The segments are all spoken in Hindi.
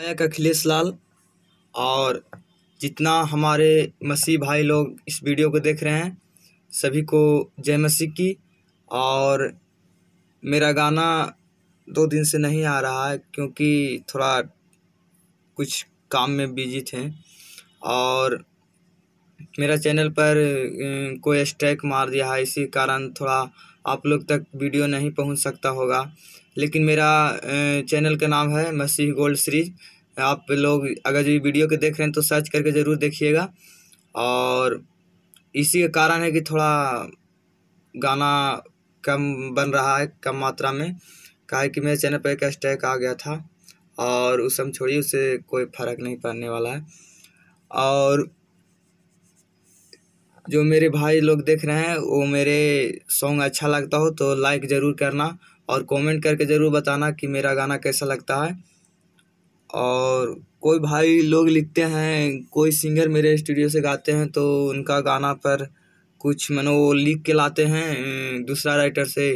गायक अखिलेश लाल और जितना हमारे मसीह भाई लोग इस वीडियो को देख रहे हैं सभी को जय मसीह की और मेरा गाना दो दिन से नहीं आ रहा है क्योंकि थोड़ा कुछ काम में बिजी थे और मेरा चैनल पर कोई स्ट्राइक मार दिया है इसी कारण थोड़ा आप लोग तक वीडियो नहीं पहुंच सकता होगा लेकिन मेरा चैनल का नाम है मसीह गोल्ड सीरीज आप लोग अगर जो वीडियो के देख रहे हैं तो सर्च करके ज़रूर देखिएगा और इसी के कारण है कि थोड़ा गाना कम बन रहा है कम मात्रा में कहा कि मेरे चैनल पर एक स्टैक आ गया था और उस समय छोड़िए उससे कोई फ़र्क नहीं पड़ने वाला है और जो मेरे भाई लोग देख रहे हैं वो मेरे सॉन्ग अच्छा लगता हो तो लाइक ज़रूर करना और कमेंट करके ज़रूर बताना कि मेरा गाना कैसा लगता है और कोई भाई लोग लिखते हैं कोई सिंगर मेरे स्टूडियो से गाते हैं तो उनका गाना पर कुछ मैंने वो लिख के लाते हैं दूसरा राइटर से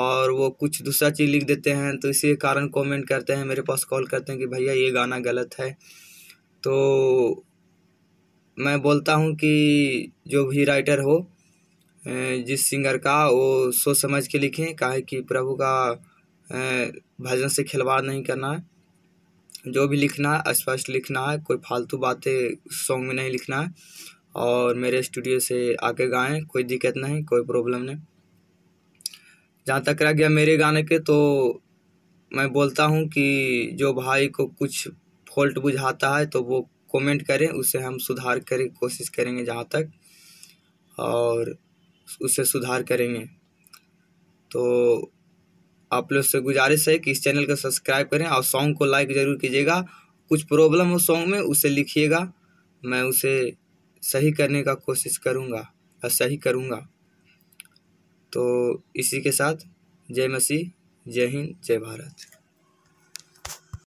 और वो कुछ दूसरा चीज़ लिख देते हैं तो इसी कारण कमेंट करते हैं मेरे पास कॉल करते हैं कि भैया ये गाना गलत है तो मैं बोलता हूँ कि जो भी राइटर हो जिस सिंगर का वो सोच समझ के लिखें काहे कि प्रभु का भजन से खिलवाड़ नहीं करना है जो भी लिखना है स्पष्ट लिखना है कोई फालतू बातें सॉन्ग में नहीं लिखना है और मेरे स्टूडियो से आके गाएं कोई दिक्कत नहीं कोई प्रॉब्लम नहीं जहाँ तक रह गया मेरे गाने के तो मैं बोलता हूँ कि जो भाई को कुछ फॉल्ट बुझाता है तो वो कमेंट करें उसे हम सुधार करें कोशिश करेंगे जहाँ तक और उसे सुधार करेंगे तो आप लोग से गुजारिश है कि इस चैनल को सब्सक्राइब करें और सॉन्ग को लाइक ज़रूर कीजिएगा कुछ प्रॉब्लम हो सॉन्ग में उसे लिखिएगा मैं उसे सही करने का कोशिश करूँगा और सही करूँगा तो इसी के साथ जय मसीह जय हिंद जय भारत